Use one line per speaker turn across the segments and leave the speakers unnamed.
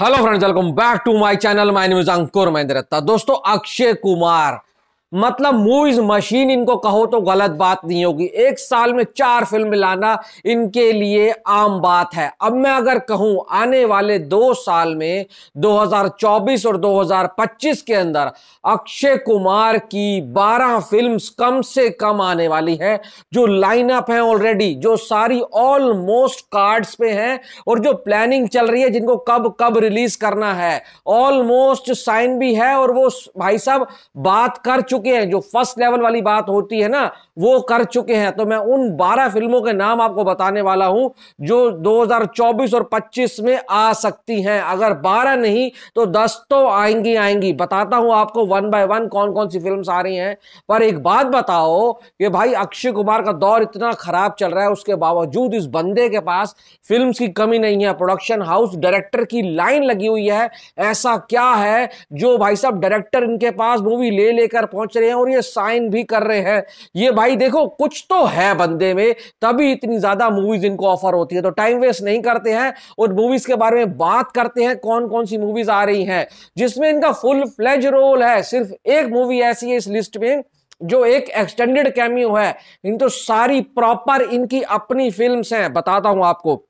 hello friends welcome back to my channel my news Ankur महिंद्रता दोस्तों अक्षय कुमार मतलब मूवीज मशीन इनको कहो तो गलत बात नहीं होगी एक साल में चार फिल्म लाना इनके लिए आम बात है अब मैं अगर कहूं आने वाले दो साल में 2024 और 2025 के अंदर अक्षय कुमार की 12 फिल्म्स कम से कम आने वाली हैं जो लाइनअप है ऑलरेडी जो सारी ऑलमोस्ट कार्ड्स पे हैं और जो प्लानिंग चल रही है जिनको कब कब रिलीज करना है ऑलमोस्ट साइन भी है और वो भाई साहब बात कर चुके चुके हैं जो फर्स्ट लेवल वाली बात होती है ना वो कर चुके हैं तो मैं उन 12 फिल्मों के नाम आपको बताने वाला हूं जो 2024 और 25 में आ सकती हैं अगर 12 नहीं तो 10 तो आएंगी आएंगी बताता हूं आपको वन बाय वन कौन कौन सी फिल्म आ रही हैं पर एक बात बताओ कि भाई अक्षय कुमार का दौर इतना खराब चल रहा है उसके बावजूद इस बंदे के पास फिल्म की कमी नहीं है प्रोडक्शन हाउस डायरेक्टर की लाइन लगी हुई है ऐसा क्या है जो भाई साहब डायरेक्टर इनके पास मूवी ले लेकर पहुंच पहुंच रहे हैं और ये साइन भी कर रहे हैं ये भाई देखो कुछ तो है बंदे में तभी इतनी ज्यादा मूवीज इनको ऑफर होती है तो टाइम वेस्ट नहीं करते हैं और मूवीज के बारे में बात करते हैं कौन कौन सी मूवीज आ रही हैं जिसमें इनका फुल फ्लेज रोल है सिर्फ एक मूवी ऐसी है इस लिस्ट में जो एक एक्सटेंडेड कैमियो है इन तो सारी प्रॉपर इनकी अपनी फिल्म्स हैं बताता हूं आपको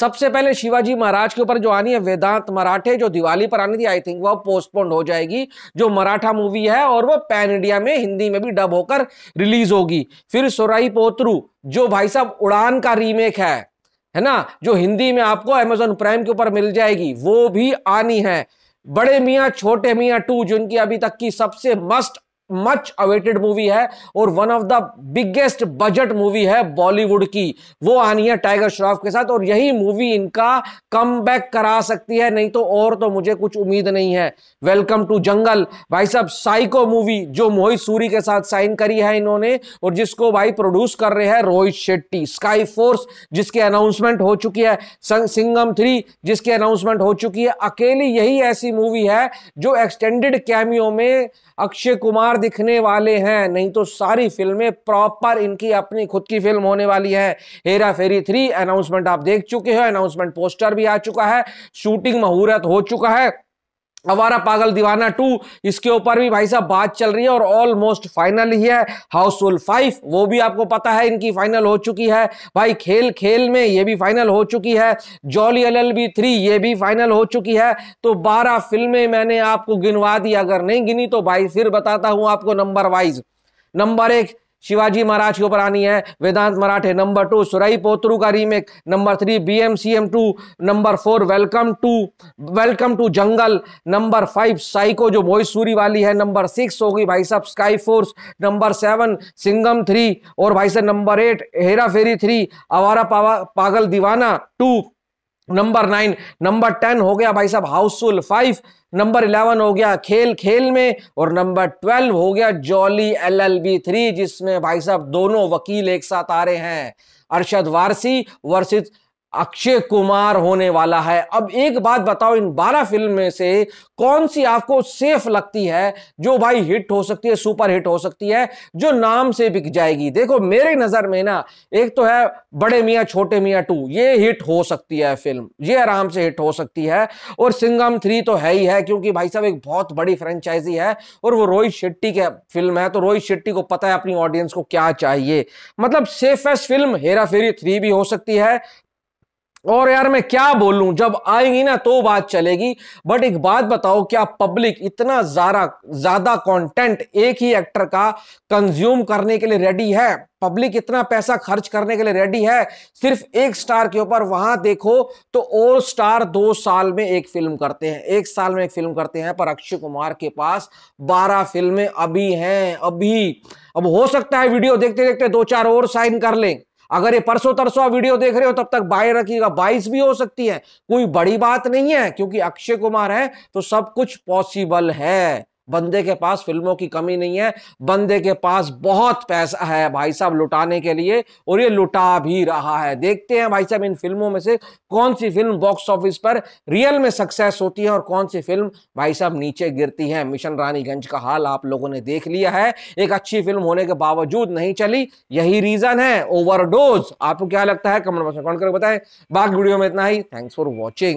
सबसे पहले शिवाजी महाराज के ऊपर जो आनी है वेदांत मराठे जो दिवाली पर आनी थी आई थिंक वह पोस्टपोन हो जाएगी जो मराठा मूवी है और वो पैन इंडिया में हिंदी में भी डब होकर रिलीज होगी फिर सोराई पोत्रू जो भाई साहब उड़ान का रीमेक है है ना जो हिंदी में आपको अमेजोन प्राइम के ऊपर मिल जाएगी वो भी आनी है बड़े मियाँ छोटे मियाँ टू जिनकी अभी तक की सबसे मस्ट मच अवेटेड मूवी है और one of the biggest budget movie है बॉलीवुड की वो आनी है टाइगर श्रॉफ के साथ और यही मूवी इनका कम करा सकती है नहीं तो और तो मुझे कुछ उम्मीद नहीं है वेलकम टू जंगल भाई साहब साइको मूवी जो मोहित सूरी के साथ साइन करी है इन्होंने और जिसको भाई प्रोड्यूस कर रहे हैं रोहित शेट्टी स्काई फोर्स जिसकी अनाउंसमेंट हो चुकी है सिंगम थ्री जिसकी अनाउंसमेंट हो चुकी है अकेली यही ऐसी मूवी है जो एक्सटेंडेड कैमियो में अक्षय कुमार दिखने वाले हैं नहीं तो सारी फिल्में प्रॉपर इनकी अपनी खुद की फिल्म होने वाली है हेरा फेरी थ्री अनाउंसमेंट आप देख चुके हो अनाउंसमेंट पोस्टर भी आ चुका है शूटिंग मुहूर्त हो चुका है अवारा पागल दीवाना टू इसके ऊपर भी भाई साहब बात चल रही है और ऑलमोस्ट फाइनल ही है हाउसफुल फाइव वो भी आपको पता है इनकी फाइनल हो चुकी है भाई खेल खेल में ये भी फाइनल हो चुकी है Jolly L L B three ये भी फाइनल हो चुकी है तो बारह फिल्में मैंने आपको गिनवा दी अगर नहीं गिनी तो भाई फिर बताता हूँ आपको नंबर वाइज नंबर एक शिवाजी महाराज के ऊपर आनी है वेदांत मराठे नंबर टू सुरई पोतरू का remake number three B M C M two number four welcome to welcome to jungle number five psycho जो मोहिसूरी वाली है नंबर सिक्स होगी भाई साहब sky force number seven Singham three और भाई साहब number eight Hera Pheri three Awara Pagal Deewana two number nine number ten हो गया भाई साहब हाउसफुल फाइव नंबर इलेवन हो गया खेल खेल में और नंबर ट्वेल्व हो गया Jolly L L B three जिसमें भाई साहब दोनों वकील एक साथ आ रहे हैं अरशद वारसी वर्सेस अक्षय कुमार होने वाला है अब एक बात बताओ इन बारह फिल्म में से कौन सी आपको सेफ लगती है जो भाई हिट हो सकती है सुपर हिट हो सकती है जो नाम से बिक जाएगी देखो मेरे नजर में ना एक तो है बड़े मियाँ छोटे मियाँ टू ये हिट हो सकती है फिल्म ये आराम से हिट हो सकती है और सिंगम थ्री तो है ही है क्योंकि भाई साहब एक बहुत बड़ी फ्रेंचाइजी है और वो रोहित शेट्टी की फिल्म है तो रोहित शेट्टी को पता है अपनी ऑडियंस को क्या चाहिए मतलब safest film Hera Pheri three भी हो सकती है और यार मैं क्या बोलूं जब आएगी ना तो बात चलेगी बट एक बात बताओ क्या पब्लिक इतना ज़्यादा ज़्यादा कंटेंट एक ही एक्टर का कंज्यूम करने के लिए रेडी है पब्लिक इतना पैसा खर्च करने के लिए रेडी है सिर्फ एक स्टार के ऊपर वहां देखो तो और स्टार दो साल में एक फिल्म करते हैं एक साल में एक फिल्म करते हैं पर अक्षय कुमार के पास बारह फिल्में अभी हैं अभी अब हो सकता है वीडियो देखते देखते दो चार और साइन कर लें अगर ये परसों तरसों वीडियो देख रहे हो तब तक बाय रखिएगा बाईस भी हो सकती है कोई बड़ी बात नहीं है क्योंकि अक्षय कुमार है तो सब कुछ पॉसिबल है बंदे के पास फिल्मों की कमी नहीं है बंदे के पास बहुत पैसा है भाई साहब लुटाने के लिए और ये लुटा भी रहा है देखते हैं भाई साहब इन फिल्मों में से कौन सी फिल्म बॉक्स ऑफिस पर रियल में सक्सेस होती है और कौन सी फिल्म भाई साहब नीचे गिरती है मिशन रानीगंज का हाल आप लोगों ने देख लिया है एक अच्छी फिल्म होने के बावजूद नहीं चली यही रीजन है ओवरडोज आपको क्या लगता है कमेंट बॉक्स में कमेंट करके बताएं बाकी वीडियो में इतना ही थैंक्स फॉर वॉचिंग